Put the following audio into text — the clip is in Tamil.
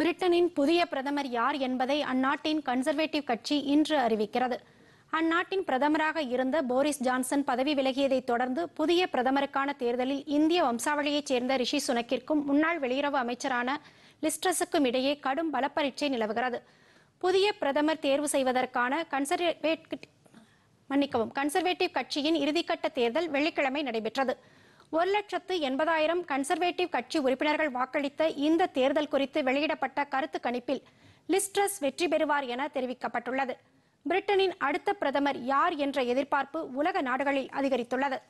பிரிட்டனின் புதிய பிரதமர் யார் என்பதை அந்நாட்டின் கன்சர்வேட்டிவ் கட்சி இன்று அறிவிக்கிறது அந்நாட்டின் பிரதமராக இருந்த போரிஸ் ஜான்சன் பதவி விலகியதை தொடர்ந்து புதிய பிரதமருக்கான தேர்தலில் இந்திய வம்சாவளியைச் சேர்ந்த ரிஷி சுனக்கிற்கும் முன்னாள் வெளியுறவு அமைச்சரான லிஸ்ட்ரஸுக்கும் இடையே கடும் பலப்பரீட்சை நிலவுகிறது புதிய பிரதமர் தேர்வு செய்வதற்கான கன்சர்வேட் மன்னிக்கவும் கன்சர்வேட்டிவ் கட்சியின் இறுதிக்கட்ட தேர்தல் வெள்ளிக்கிழமை நடைபெற்றது ஒரு லட்சத்து எண்பதாயிரம் கன்சர்வேட்டிவ் கட்சி உறுப்பினர்கள் வாக்களித்த இந்த தேர்தல் குறித்து வெளியிடப்பட்ட கருத்து கணிப்பில் லிஸ்ட்ரஸ் வெற்றி பெறுவார் என தெரிவிக்கப்பட்டுள்ளது பிரிட்டனின் அடுத்த பிரதமர் யார் என்ற எதிர்பார்ப்பு உலக நாடுகளில் அதிகரித்துள்ளது